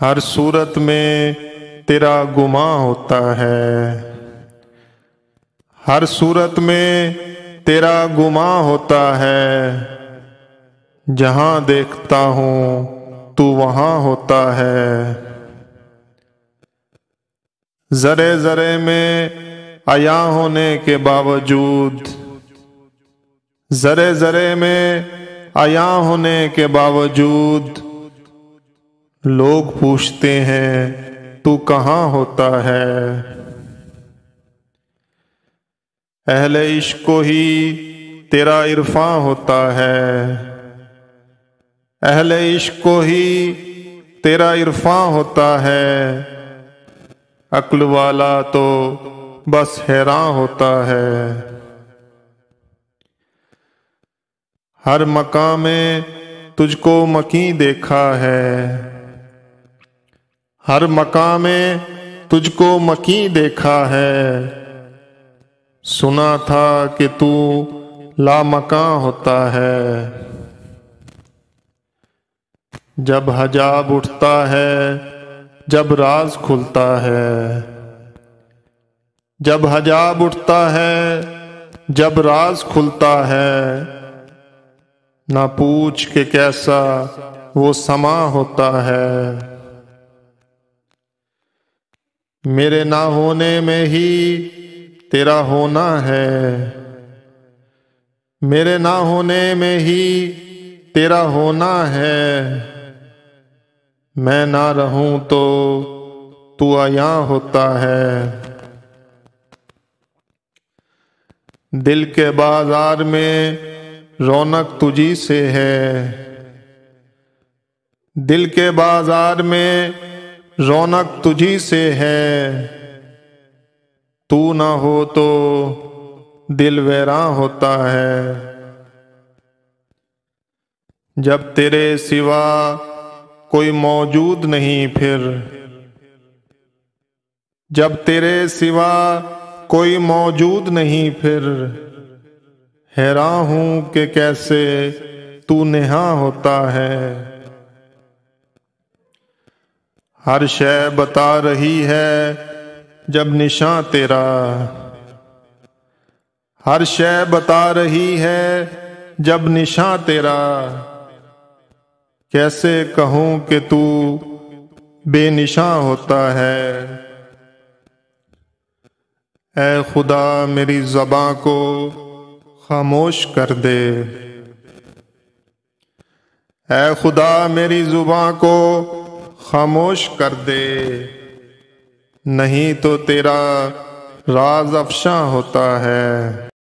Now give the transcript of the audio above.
हर सूरत में तेरा गुमा होता है हर सूरत में तेरा गुमा होता है जहाँ देखता हूँ तू वहाँ होता है जरे जरे में आया होने के बावजूद जरे जरे में आया होने के बावजूद लोग पूछते हैं तू कहाँ होता है अहले इश्को ही तेरा इरफा होता है अहले इश्को ही तेरा इरफा होता है अक्ल वाला तो बस हैरान होता है हर मकाम में तुझको मकी देखा है हर मका में तुझको मकी देखा है सुना था कि तू लामका होता है जब हजाब उठता है जब राज खुलता है जब हजाब उठता है जब राज खुलता है ना पूछ के कैसा वो समा होता है मेरे ना होने में ही तेरा होना है मेरे ना होने में ही तेरा होना है मैं ना रहूं तो तू आया होता है दिल के बाजार में रौनक तुझी से है दिल के बाजार में रौनक तुझी से है तू ना हो तो दिल वैरा होता है जब तेरे सिवा कोई मौजूद नहीं फिर जब तेरे सिवा कोई मौजूद नहीं फिर हैरान हूं कि कैसे तू नेहा होता है हर शय बता रही है जब निशा तेरा हर शय बता रही है जब निशा तेरा कैसे कहूं कि तू बेनिशा होता है ऐ खुदा मेरी जबां को खामोश कर दे ऐ खुदा मेरी जुबां को खामोश कर दे नहीं तो तेरा राज अफशा होता है